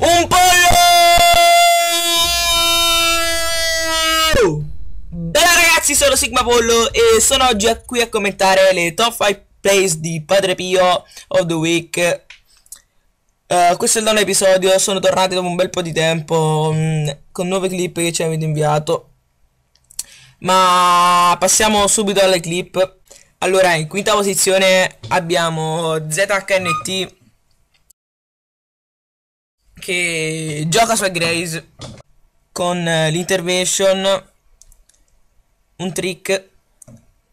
Un pollo! Bella ragazzi, sono Sigma Pollo e sono oggi qui a commentare le top 5 plays di Padre Pio of the Week. Uh, questo è il nono episodio, sono tornato dopo un bel po' di tempo mh, mm, con nuove clip che ci avete inviato. Ma passiamo subito alle clip. Allora, in quinta posizione abbiamo ZHNT che gioca su Grace con eh, l'intervention, un trick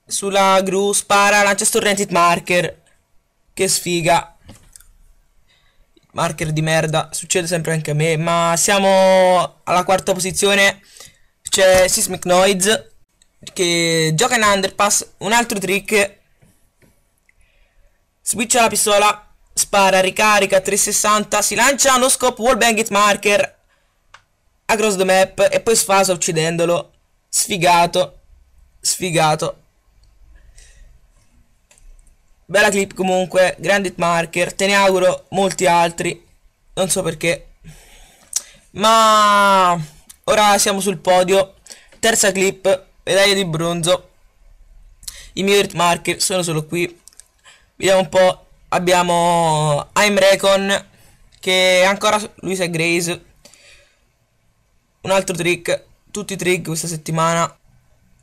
sulla gru, spara, lancia Storrented Marker, che sfiga. Marker di merda, succede sempre anche a me, ma siamo alla quarta posizione, c'è Sismic Noise che gioca in underpass, un altro trick, switcha la pistola spara, ricarica, 360, si lancia uno scope wallbang hit marker across the map e poi sfasa uccidendolo. Sfigato, sfigato. Bella clip comunque, grand hit marker, te ne auguro molti altri, non so perché. Ma ora siamo sul podio, terza clip, medaglia di bronzo. I miei hit marker sono solo qui. Vediamo un po' abbiamo I'm Recon che ancora Luisa Grace un altro trick tutti i trick questa settimana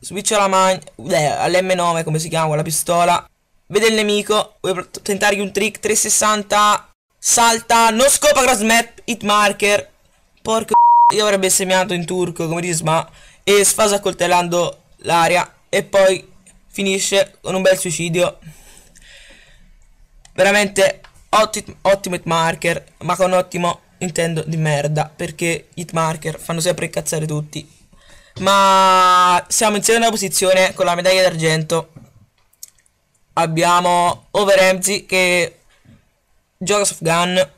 switch alla man all'M9 come si chiama la pistola vede il nemico vuoi tentargli un trick 360 salta non scopa cross map hit marker porco io avrebbe semiato in turco come dice ma e sfasa coltellando l'aria e poi finisce con un bel suicidio veramente ottimo, ottimo hitmarker, ma con ottimo intendo di merda, perché hitmarker fanno sempre incazzare tutti. Ma siamo in seconda posizione con la medaglia d'argento. Abbiamo Overemzi che gioca soft gun,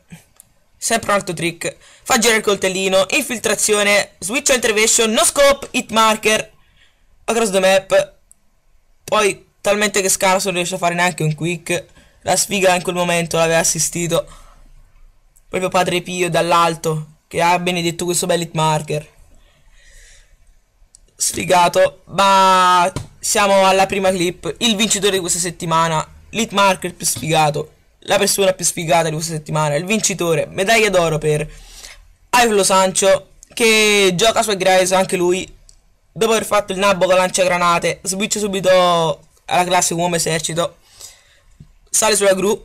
sempre un altro trick, fa girare il coltellino, infiltrazione, switch intervention, no scope, hitmarker, across the map, poi talmente che scarso non riesce a fare neanche un quick. La sfiga in quel momento l'aveva assistito proprio Padre Pio dall'alto che ha benedetto questo bell'hit marker. Sfigato, ma siamo alla prima clip. Il vincitore di questa settimana, l'hit marker più sfigato, la persona più sfigata di questa settimana, il vincitore, medaglia d'oro per Aivlo Sancho che gioca su Grace anche lui. Dopo aver fatto il nabbo con lancia granate, switch subito alla classe uomo esercito sale sulla gru,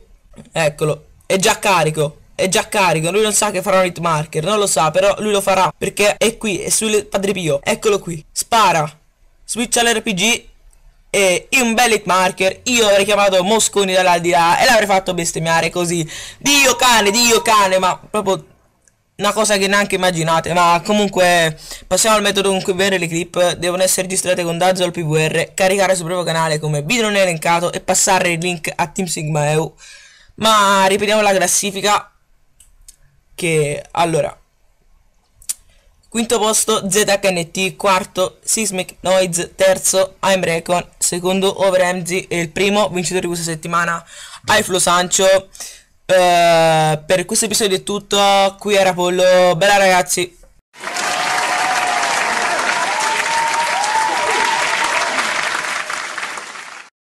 eccolo, è già carico, è già carico, lui non sa che farà un hit marker, non lo sa, però lui lo farà, perché è qui, è sul Padre Pio, eccolo qui, spara, switch all'RPG, e un bel hit marker, io avrei chiamato Mosconi dall'aldilà e l'avrei fatto bestemmiare così, Dio cane, Dio cane, ma proprio una cosa che neanche immaginate, ma comunque passiamo al metodo con cui vedere le clip, devono essere registrate con Dazzle PVR, caricare sul proprio canale come video non elencato e passare il link a Team Sigma EU. Ma ripetiamo la classifica che allora Quinto posto ZHNT, quarto Sismic Noise, terzo I'm Recon, secondo Over MZ e il primo vincitore di questa settimana Iflo Sancho. Eh, per questo episodio è tutto, qui era Pollo, bella ragazzi!